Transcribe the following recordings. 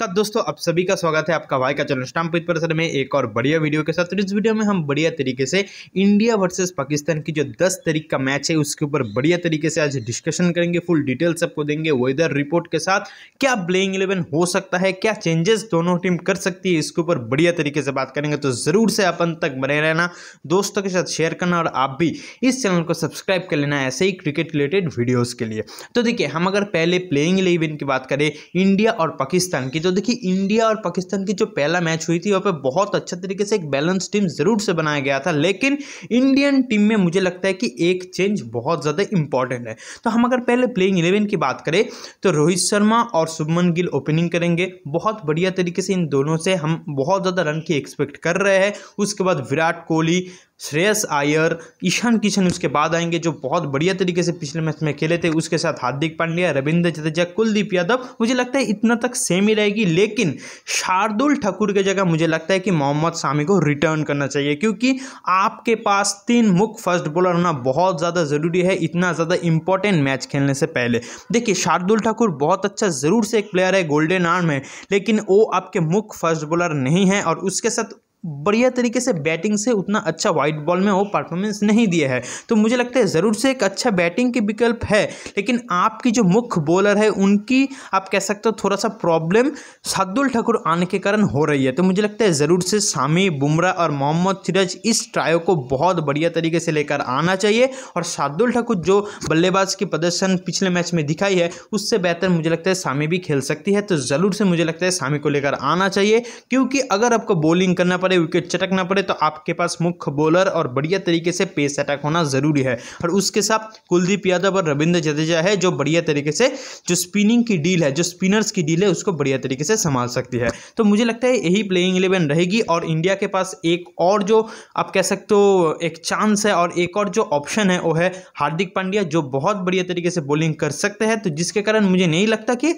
नमस्कार दोस्तों आप सभी का स्वागत है आपका भाई का चैनल स्टाम्प परिसर में एक और बढ़िया वीडियो के साथ इस वीडियो में हम बढ़िया तरीके से इंडिया वर्सेस पाकिस्तान की जो 10 तारीख का मैच है उसके ऊपर बढ़िया तरीके से आज डिस्कशन करेंगे फुल डिटेल सबको देंगे वेदर रिपोर्ट के साथ क्या प्लेइंग इलेवन हो सकता है क्या चेंजेस दोनों टीम कर सकती है इसके ऊपर बढ़िया तरीके से बात करेंगे तो ज़रूर से अपन तक बने रहना दोस्तों के साथ शेयर करना और आप भी इस चैनल को सब्सक्राइब कर लेना ऐसे ही क्रिकेट रिलेटेड वीडियोज़ के लिए तो देखिए हम अगर पहले प्लेइंग इलेवन की बात करें इंडिया और पाकिस्तान की तो देखिए इंडिया और पाकिस्तान की जो पहला मैच हुई थी वहाँ पे बहुत अच्छे तरीके से एक बैलेंस टीम ज़रूर से बनाया गया था लेकिन इंडियन टीम में मुझे लगता है कि एक चेंज बहुत ज़्यादा इंपॉर्टेंट है तो हम अगर पहले प्लेइंग इलेवन की बात करें तो रोहित शर्मा और शुभमन गिल ओपनिंग करेंगे बहुत बढ़िया तरीके से इन दोनों से हम बहुत ज़्यादा रन की एक्सपेक्ट कर रहे हैं उसके बाद विराट कोहली श्रेयस आयर ईशान किशन उसके बाद आएंगे जो बहुत बढ़िया तरीके से पिछले मैच में खेले थे उसके साथ हार्दिक पांड्या रविंद्र जडेजा कुलदीप यादव मुझे लगता है इतना तक सेम ही रहेगी लेकिन शार्दुल ठाकुर की जगह मुझे लगता है कि मोहम्मद शामी को रिटर्न करना चाहिए क्योंकि आपके पास तीन मुख्य फर्स्ट बॉलर होना बहुत ज़्यादा ज़रूरी है इतना ज़्यादा इंपॉर्टेंट मैच खेलने से पहले देखिए शार्दुल ठाकुर बहुत अच्छा ज़रूर से एक प्लेयर है गोल्डन आर्म है लेकिन वो आपके मुख्य फर्स्ट बॉलर नहीं है और उसके साथ बढ़िया तरीके से बैटिंग से उतना अच्छा वाइट बॉल में वो परफॉर्मेंस नहीं दिया है तो मुझे लगता है ज़रूर से एक अच्छा बैटिंग के विकल्प है लेकिन आपकी जो मुख्य बॉलर है उनकी आप कह सकते हो थोड़ा सा प्रॉब्लम सद्दुल ठाकुर आने के कारण हो रही है तो मुझे लगता है ज़रूर से शामी बुमराह और मोहम्मद सिराज इस ट्रायो को बहुत बढ़िया तरीके से लेकर आना चाहिए और शार्दुल ठाकुर जो बल्लेबाज की प्रदर्शन पिछले मैच में दिखाई है उससे बेहतर मुझे लगता है शामी भी खेल सकती है तो ज़रूर से मुझे लगता है शामी को लेकर आना चाहिए क्योंकि अगर आपको बॉलिंग करना पड़े विकेट चटक ना पड़े तो आपके पास मुख्य बॉलर और बढ़िया तरीके से पेस अटैक होना जरूरी है और उसके साथ कुलदीप यादव और रविंद्र जडेजा है जो बढ़िया तरीके से जो स्पिनिंग की डील है जो स्पिनर्स की डील है उसको बढ़िया तरीके से संभाल सकती है तो मुझे लगता है यही प्लेइंग इलेवन रहेगी और इंडिया के पास एक और जो आप कह सकते हो एक चांस है और एक और जो ऑप्शन है वो है हार्दिक पांड्या जो बहुत बढ़िया तरीके से बॉलिंग कर सकते हैं तो जिसके कारण मुझे नहीं लगता कि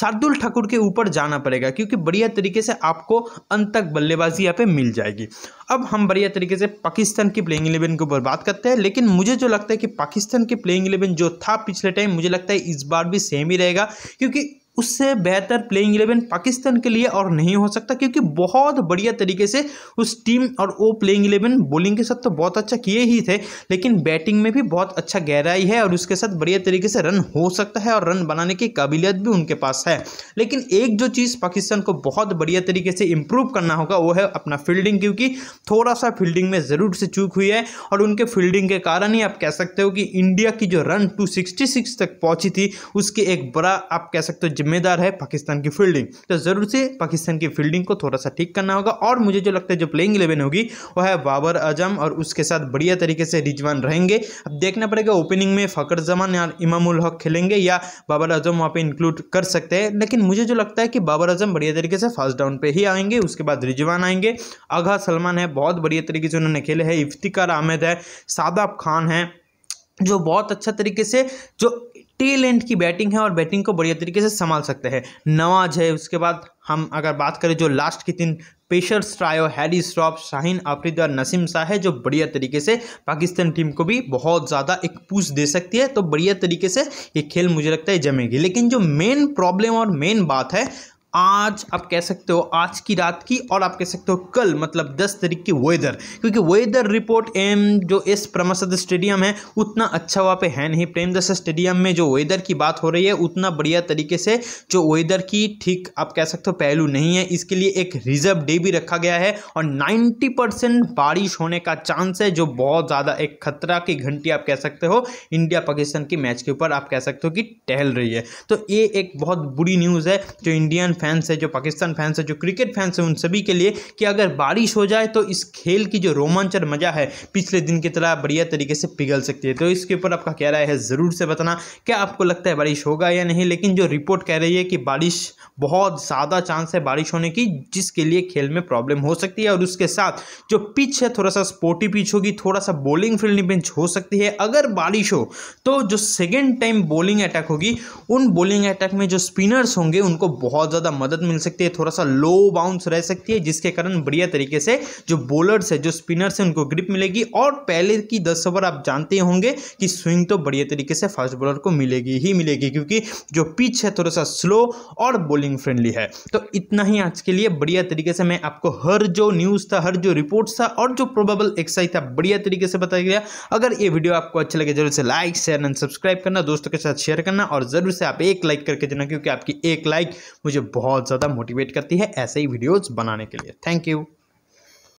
शार्दुल ठाकुर के ऊपर जाना पड़ेगा क्योंकि बढ़िया तरीके से आपको अंत तक बल्लेबाजी यहाँ पे मिल जाएगी अब हम बढ़िया तरीके से पाकिस्तान की प्लेइंग इलेवन के ऊपर बात करते हैं लेकिन मुझे जो लगता है कि पाकिस्तान की प्लेइंग इलेवन जो था पिछले टाइम मुझे लगता है इस बार भी सेम ही रहेगा क्योंकि उससे बेहतर प्लेइंग इलेवन पाकिस्तान के लिए और नहीं हो सकता क्योंकि बहुत बढ़िया तरीके से उस टीम और वो प्लेइंग इलेवन बॉलिंग के साथ तो बहुत अच्छा किए ही थे लेकिन बैटिंग में भी बहुत अच्छा गहराई है और उसके साथ बढ़िया तरीके से रन हो सकता है और रन बनाने की काबिलियत भी उनके पास है लेकिन एक जो चीज़ पाकिस्तान को बहुत बढ़िया तरीके से इम्प्रूव करना होगा वो है अपना फील्डिंग क्योंकि थोड़ा सा फील्डिंग में ज़रूर से चूक हुई है और उनके फील्डिंग के कारण ही आप कह सकते हो कि इंडिया की जो रन टू तक पहुँची थी उसके एक बड़ा आप कह सकते हो जिम्मेदार है पाकिस्तान की फील्डिंग तो ज़रूर से पाकिस्तान की फील्डिंग को थोड़ा सा ठीक करना होगा और मुझे जो लगता है जो प्लेइंग इलेवन होगी वो है बाबर आजम और उसके साथ बढ़िया तरीके से रिजवान रहेंगे अब देखना पड़ेगा ओपनिंग में फ़कर जमान या इमामुल हक खेलेंगे या बाबर आजम वहाँ पर इंक्लूड कर सकते हैं लेकिन मुझे जो लगता है कि बाबर आजम बढ़िया तरीके से फास्ट डाउन पर ही आएंगे उसके बाद रिजवान आएंगे आघा सलमान है बहुत बढ़िया तरीके से उन्होंने खेले हैं इफ्तिकार अहमद है सादाब खान है जो बहुत अच्छा तरीके से जो टेल एंड की बैटिंग है और बैटिंग को बढ़िया तरीके से संभाल सकते हैं नवाज है उसके बाद हम अगर बात करें जो लास्ट के तीन पेशर्स ट्रायो हैरी श्रॉफ शाहीन आफरीद और नसीम शाह है जो बढ़िया तरीके से पाकिस्तान टीम को भी बहुत ज़्यादा एक पूछ दे सकती है तो बढ़िया तरीके से ये खेल मुझे लगता है जमेगी लेकिन जो मेन प्रॉब्लम और मेन बात है आज आप कह सकते हो आज की रात की और आप कह सकते हो कल मतलब दस तारीख की वेदर क्योंकि वेदर रिपोर्ट एम जो इस प्रमसद स्टेडियम है उतना अच्छा वहाँ पे है नहीं प्रेमदास स्टेडियम में जो वेदर की बात हो रही है उतना बढ़िया तरीके से जो वेदर की ठीक आप कह सकते हो पहलू नहीं है इसके लिए एक रिजर्व डे भी रखा गया है और नाइन्टी बारिश होने का चांस है जो बहुत ज़्यादा एक खतरा की घंटी आप कह सकते हो इंडिया पाकिस्तान की मैच के ऊपर आप कह सकते हो कि टहल रही है तो ये एक बहुत बुरी न्यूज़ है जो इंडियन फैंस है जो पाकिस्तान फैंस है जो क्रिकेट फैंस है उन सभी के लिए कि अगर बारिश हो जाए तो इस खेल की जो रोमांचर मज़ा है पिछले दिन की तरह बढ़िया तरीके से पिघल सकती है तो इसके ऊपर आपका कह रहा है ज़रूर से बताना क्या आपको लगता है बारिश होगा या नहीं लेकिन जो रिपोर्ट कह रही है कि बारिश बहुत ज़्यादा चांस है बारिश होने की जिसके लिए खेल में प्रॉब्लम हो सकती है और उसके साथ जो पिच है थोड़ा सा स्पोर्टी पिच होगी थोड़ा सा बॉलिंग फील्डिंग बेंच हो सकती है अगर बारिश हो तो जो सेकेंड टाइम बॉलिंग अटैक होगी उन बॉलिंग अटैक में जो स्पिनर्स होंगे उनको बहुत ज़्यादा मदद मिल सकती है थोड़ा सा लो बाउंस रह सकती है जिसके कारण बढ़िया तरीके से जो बॉलर्स है जो स्पिनर्स है उनको ग्रिप मिलेगी और पहले की दस ओवर आप जानते होंगे कि स्विंग तो बढ़िया तरीके से फास्ट बॉलर को मिलेगी ही मिलेगी क्योंकि जो पिच है थोड़ा सा स्लो और बॉलिंग फ्रेंडली है तो इतना ही आज के लिए बढ़िया तरीके से मैं आपको हर जो न्यूज़ था हर जो रिपोर्ट था और जो प्रोबेबल एक्साइज था बढ़िया तरीके से बताया गया अगर ये वीडियो आपको अच्छा लगे जरूर से लाइक शेयर एंड सब्सक्राइब करना दोस्तों के साथ शेयर करना और जरूर से आप एक लाइक करके देना क्योंकि आपकी एक लाइक मुझे बहुत बहुत ज़्यादा मोटिवेट करती है ऐसे ही वीडियोज़ बनाने के लिए थैंक यू